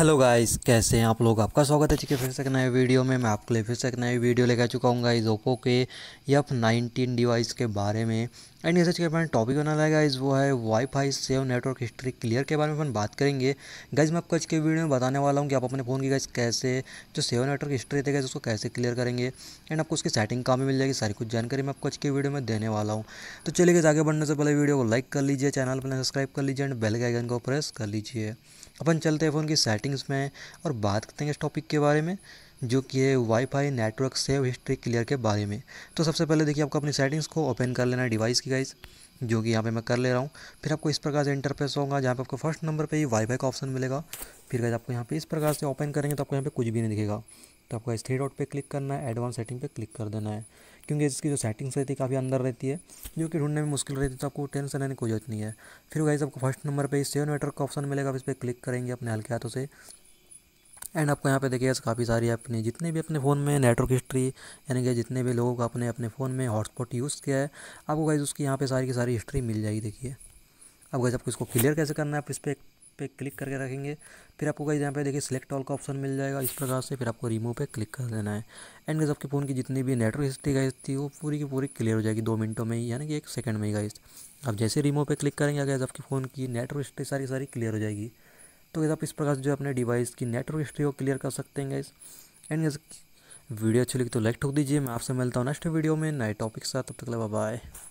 hello guys कैसे हैं आप लोग आपका स्वागत है जी फिर से एक नए वीडियो में मैं आपके लिए फिर से एक नई वीडियो लेकर चुका हूँ गाइज़ ओप्पो के एफ नाइनटीन डिवाइस के बारे में एंड जैसे कि अपने टॉपिक बना लगा गाइज वो है WiFi save network history clear के बारे में अपन बात करेंगे गाइज मैं आपको आज के वीडियो में बताने वाला हूँ कि आप अपने फ़ोन की गाइज कैसे जो सेव नेटवर्क हिस्ट्री थे गाइस उसको कैसे क्लियर करेंगे एंड आपको उसकी सेटिंग कहाँ भी मिल जाएगी सारी कुछ जानकारी मैं आपको आज के वीडियो में देने वाला हूँ तो चलिए गए आगे बढ़ने से पहले वीडियो को लाइक कर लीजिए चैनल पर सब्सक्राइब कर लीजिए एंड बेल के आइकन को प्रेस कर लीजिए अपन चलते हैं फ़ोन की सेटिंग्स में और बात करते हैं इस टॉपिक के बारे में जो कि है WiFi network save history clear के बारे में तो सबसे पहले देखिए आपको अपनी सेटिंग्स को ओपन कर लेना है डिवाइस की गाइस जो कि यहाँ पे मैं कर ले रहा हूँ फिर आपको इस प्रकार से इंटरफेस होगा जहाँ पे आपको फर्स्ट नंबर पे ही वाईफाई का ऑप्शन मिलेगा फिर गाइज आपको यहाँ पे इस प्रकार से ओपन करेंगे तो आपको यहाँ पे कुछ भी नहीं दिखेगा तो आपको इस थ्री डॉट पे क्लिक करना है एडवांस सेटिंग पे क्लिक कर देना है क्योंकि इसकी जो सेटिंग्स रहती है काफ़ी अंदर रहती है जो कि ढूंढने में मुश्किल रहती है तो आपको टेंशन लेने की कोई जरूरत नहीं है फिर वाइज आपको फर्स्ट नंबर पर सेवन नेटवर्क का ऑप्शन मिलेगा आप इस पर क्लिक करेंगे अपने हल्के हाथों से एंड आपको यहाँ पे देखिए काफ़ी सारी अपने जितने भी अपने फ़ोन में नेटवर्क हिस्ट्री यानी कि जितने भी लोगों का अपने अपने फ़ोन में हॉटस्पॉट यूज़ किया है आपको गाइज उसकी यहाँ पे सारी की सारी हिस्ट्री मिल जाएगी देखिए अब गाइज आपको इसको क्लियर कैसे करना है आप इस पर पर क्लिक करके रखेंगे फिर आपको कहीं यहाँ पे देखिए सिलेक्ट ऑल का ऑप्शन मिल जाएगा इस प्रकार से फिर आपको रिमूव पे क्लिक कर देना है एंड गाइज आपके फ़ोन की जितनी भी नेटवर्क हिस्ट्री गई थी वो पूरी की पूरी क्लियर हो जाएगी दो मिनटों में ही यानी कि एक सेकंड में ही गाइज आप जैसे रिमूव पे क्लिक करेंगे गाइज आपके फ़ोन की नेटवर्क हिस्ट्री सारी सारी क्लियर हो जाएगी तो गाइज आप इस प्रकार से जो अपने डिवाइस की नेटवर्क हिस्ट्री को क्लियर कर सकते हैं गाइज एंड गाइज वीडियो अच्छी लगी तो लाइक ठोक दीजिए मैं आपसे मिलता हूँ नेक्स्ट वीडियो में नए टॉपिक के साथ तब तक लगा बाय